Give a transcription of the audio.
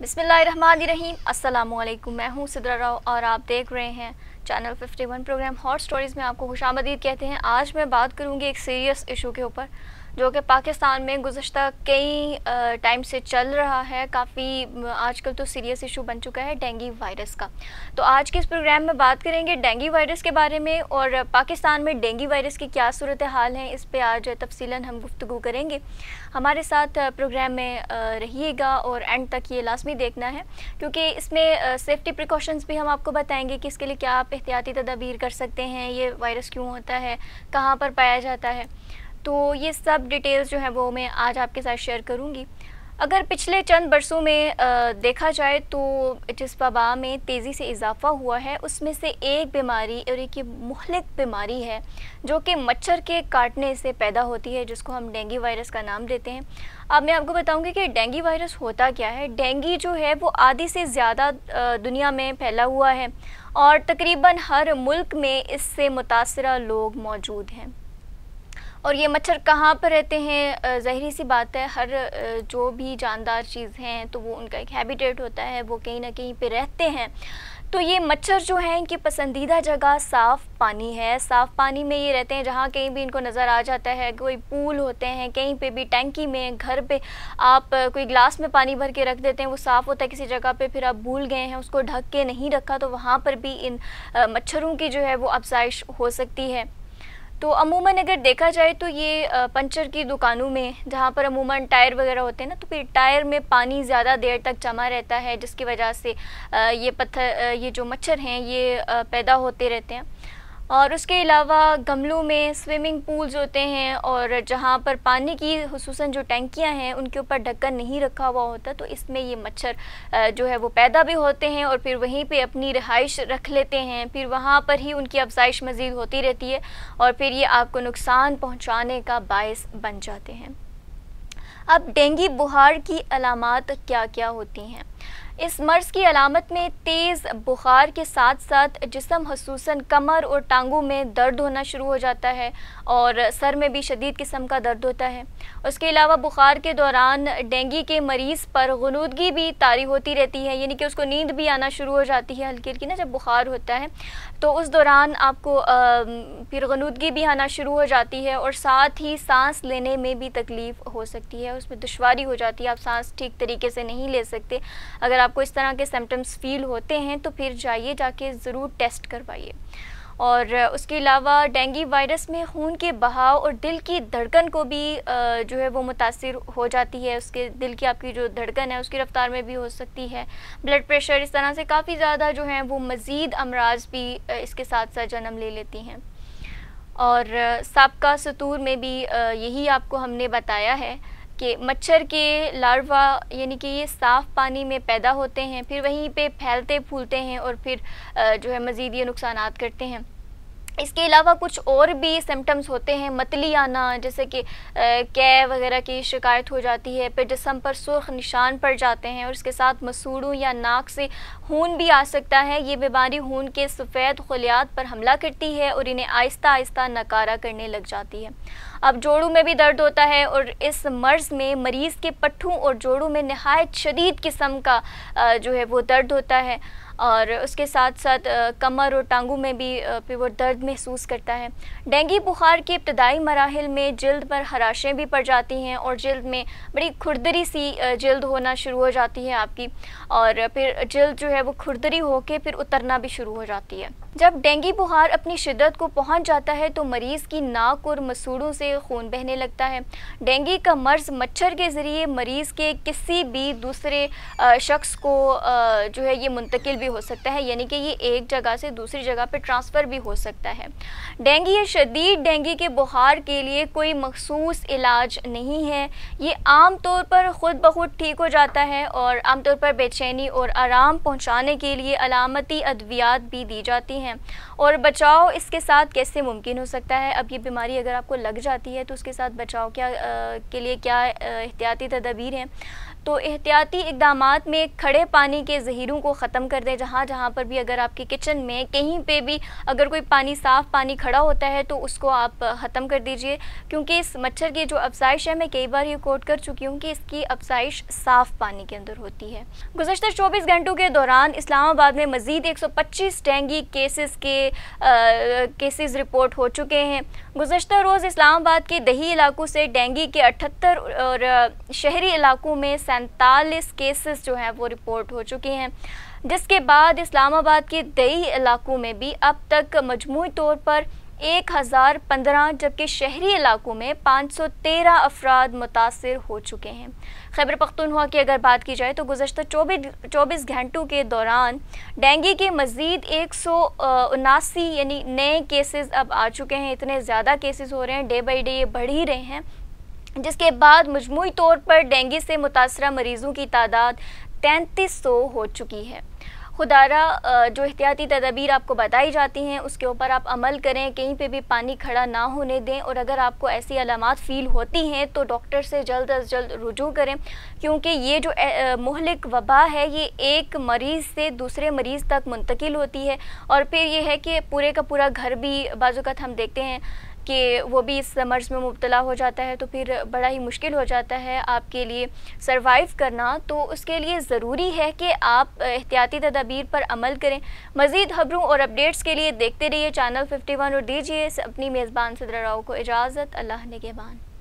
बिसमीम अल्लाम मैं हूँ सिद्रा राव और आप देख रहे हैं चैनल 51 प्रोग्राम हॉट स्टोरीज़ में आपको खुश कहते हैं आज मैं बात करूँगी एक सीरियस इशू के ऊपर जो कि पाकिस्तान में गुज्त कई टाइम से चल रहा है काफ़ी आजकल तो सीरियस इशू बन चुका है डेंगी वायरस का तो आज के इस प्रोग्राम में बात करेंगे डेंगी वायरस के बारे में और पाकिस्तान में डेंगी वायरस की क्या सूरत हाल है इस पर आज तफसीला हम गुफ्तु करेंगे हमारे साथ प्रोग्राम में रहिएगा और एंड तक ये लाजमी देखना है क्योंकि इसमें सेफ्टी प्रिकॉशंस भी हम आपको बताएंगे कि इसके लिए क्या आप एहतियाती तदाबीर कर सकते हैं ये वायरस क्यों होता है कहाँ पर पाया जाता है तो ये सब डिटेल्स जो है वो मैं आज आपके साथ शेयर करूँगी अगर पिछले चंद बरसों में आ, देखा जाए तो जिस वबा में तेज़ी से इजाफ़ा हुआ है उसमें से एक बीमारी और एक ये मुहलिक बीमारी है जो कि मच्छर के काटने से पैदा होती है जिसको हम डेंगू वायरस का नाम देते हैं अब मैं आपको बताऊंगी कि डेंगू वायरस होता क्या है डेंगू जो है वो आधी से ज़्यादा दुनिया में फैला हुआ है और तकरीबन हर मुल्क में इससे मुतासर लोग मौजूद हैं और ये मच्छर कहाँ पर रहते हैं जहरी सी बात है हर जो भी जानदार चीज़ हैं तो वो उनका एक हैबिटेट होता है वो कहीं ना कहीं पे रहते हैं तो ये मच्छर जो है इनकी पसंदीदा जगह साफ़ पानी है साफ़ पानी में ये रहते हैं जहाँ कहीं भी इनको नज़र आ जाता है कोई पूल होते हैं कहीं पे भी टैंकी में घर पे आप कोई ग्लास में पानी भर के रख देते हैं वो साफ़ होता है किसी जगह पे फिर आप भूल गए हैं उसको ढक के नहीं रखा तो वहाँ पर भी इन मच्छरों की जो है वो अफजाइश हो सकती है तो अमूमन अगर देखा जाए तो ये पंचर की दुकानों में जहाँ पर अमूमन टायर वगैरह होते हैं ना तो फिर टायर में पानी ज़्यादा देर तक जमा रहता है जिसकी वजह से ये पत्थर ये जो मच्छर हैं ये पैदा होते रहते हैं और उसके अलावा गमलों में स्विमिंग पूल्स होते हैं और जहाँ पर पानी की खूस जो टैंकियाँ हैं उनके ऊपर ढक्कन नहीं रखा हुआ होता तो इसमें ये मच्छर जो है वो पैदा भी होते हैं और फिर वहीं पे अपनी रहाइश रख लेते हैं फिर वहाँ पर ही उनकी अफजाइश मज़ीद होती रहती है और फिर ये आपको नुकसान पहुँचाने का बायस बन जाते हैं अब डेंगी बुहार की अलामत क्या क्या होती हैं इस मर्ज़ की अलामत में तेज़ बुखार के साथ साथ जिसम खसूस कमर और टांगों में दर्द होना शुरू हो जाता है और सर में भी शदीद किस्म का दर्द होता है उसके अलावा बुखार के दौरान डेंगी के मरीज़ पर गनूदगी भी तारी होती रहती है यानी कि उसको नींद भी आना शुरू हो जाती है हल्की हल्की ना जब बुखार होता है तो उस दौरान आपको फिर गनूदगी भी आना शुरू हो जाती है और साथ ही सांस लेने में भी तकलीफ़ हो सकती है उसमें दुशारी हो जाती है आप सांस ठीक तरीके से नहीं ले सकते अगर आपको इस तरह के सिम्टम्स फील होते हैं तो फिर जाइए जाके ज़रूर टेस्ट करवाइए और उसके अलावा डेंगू वायरस में खून के बहाव और दिल की धड़कन को भी जो है वो मुतासर हो जाती है उसके दिल की आपकी जो धड़कन है उसकी रफ़्तार में भी हो सकती है ब्लड प्रेशर इस तरह से काफ़ी ज़्यादा जो है वो मज़ीद अमराज भी इसके साथ साथ जन्म ले लेती हैं और सबका सतूर में भी यही आपको हमने बताया है कि मच्छर के लार्वा यानी कि ये साफ़ पानी में पैदा होते हैं फिर वहीं पे फैलते फूलते हैं और फिर जो है मज़ीद ये नुकसान करते हैं इसके अलावा कुछ और भी सिम्टम्स होते हैं मतली आना जैसे कि कै वगैरह की शिकायत हो जाती है फिर जिसम पर सुर्ख निशान पड़ जाते हैं और इसके साथ मसूड़ों या नाक से खून भी आ सकता है ये बीमारी खून के सफ़ेद खलियात पर हमला करती है और इन्हें आहिस्ता आहिस्ता नकारा करने लग जाती है अब जोड़ों में भी दर्द होता है और इस मर्ज़ में मरीज़ के पट्ठों और जोड़ों में नहायत शदीद किस्म का जो है वो दर्द होता है और उसके साथ साथ कमर और टांगों में भी पिवट दर्द महसूस करता है डेंगी बुखार के इब्तदाई मराहल में जल्द पर हराशें भी पड़ जाती हैं और जल्द में बड़ी खुरदरी सी जल्द होना शुरू हो जाती है आपकी और फिर जल्द जो है वो खुरदरी होकर फिर उतरना भी शुरू हो जाती है जब डेंगी बुखार अपनी शिद्दत को पहुंच जाता है तो मरीज़ की नाक और मसूड़ों से खून बहने लगता है डेंगी का मर्ज़ मच्छर के ज़रिए मरीज़ के किसी भी दूसरे शख्स को जो है ये मुंतकिल भी हो सकता है यानी कि ये एक जगह से दूसरी जगह पर ट्रांसफ़र भी हो सकता है डेंगी या शदीद डेंगी के बुखार के लिए कोई मखसूस इलाज नहीं है ये आम तौर पर ख़ुद बखुद ठीक हो जाता है और आम तौर पर बेचैनी और आराम पहुँचाने के लिए अलामती अद्वियात भी दी जाती हैं और बचाव इसके साथ कैसे मुमकिन हो सकता है अब ये बीमारी अगर आपको लग जाती है तो उसके साथ बचाव क्या आ, के लिए क्या एहतियाती तदाबीर हैं तो एहतियाती इकदाम में खड़े पानी के जहरों को ख़त्म कर दे जहाँ जहाँ पर भी अगर आपके किचन में कहीं पे भी अगर कोई पानी साफ़ पानी खड़ा होता है तो उसको आप ख़त्म कर दीजिए क्योंकि इस मच्छर की जो अफसाइश है मैं कई बार ये कोट कर चुकी हूँ कि इसकी अफसाइश साफ़ पानी के अंदर होती है गुजशत चौबीस घंटों के दौरान इस्लामाबाद में मज़ीद एक सौ पच्चीस डेंगी केसेस के केसेस रिपोर्ट हो चुके हैं गुजशत रोज़ इस्लामाबाद के दही इलाकों से डेंगी के अठहत्तर और शहरी इलाकों में सैंतालीस केसेस जो हैं वो रिपोर्ट हो चुके हैं जिसके बाद इस्लामाबाद के दई इलाकों में भी अब तक मजमू तौर पर एक हज़ार पंद्रह जबकि शहरी इलाकों में पाँच सौ तेरह अफराद मुतासर हो चुके हैं खैबर पख्तूनख्वा की अगर बात की जाए तो गुजशत चौबीस चौबीस घंटों के दौरान डेंगी के मज़ीद एक सौ उनासी यानी नए केसेस अब आ चुके हैं इतने ज़्यादा केसेस हो रहे हैं डे बाई डे ये बढ़ ही रहे हैं जिसके बाद मजमू तौर पर डेंगी से मुतासर मरीज़ों की तादाद तैंतीस सौ हो चुकी है खुदारा जो एहतियाती तदाबीर आपको बताई जाती हैं उसके ऊपर आप अमल करें कहीं पे भी पानी खड़ा ना होने दें और अगर आपको ऐसी अलामत फ़ील होती हैं तो डॉक्टर से जल्द अज जल्द रुजू करें क्योंकि ये जो महलिक वबा है ये एक मरीज़ से दूसरे मरीज़ तक मुंतकिल होती है और फिर यह है कि पूरे का पूरा घर भी बाज़ात हम देखते हैं कि वो भी इस मर्ज़ में मुबतला हो जाता है तो फिर बड़ा ही मुश्किल हो जाता है आपके लिए सरवाइव करना तो उसके लिए ज़रूरी है कि आप एहतियाती तदाबीर पर अमल करें मज़ीद खबरों और अपडेट्स के लिए देखते रहिए चैनल 51 और दीजिए अपनी मेज़बान सदरा राव को इजाज़त अल्लाह नगेबान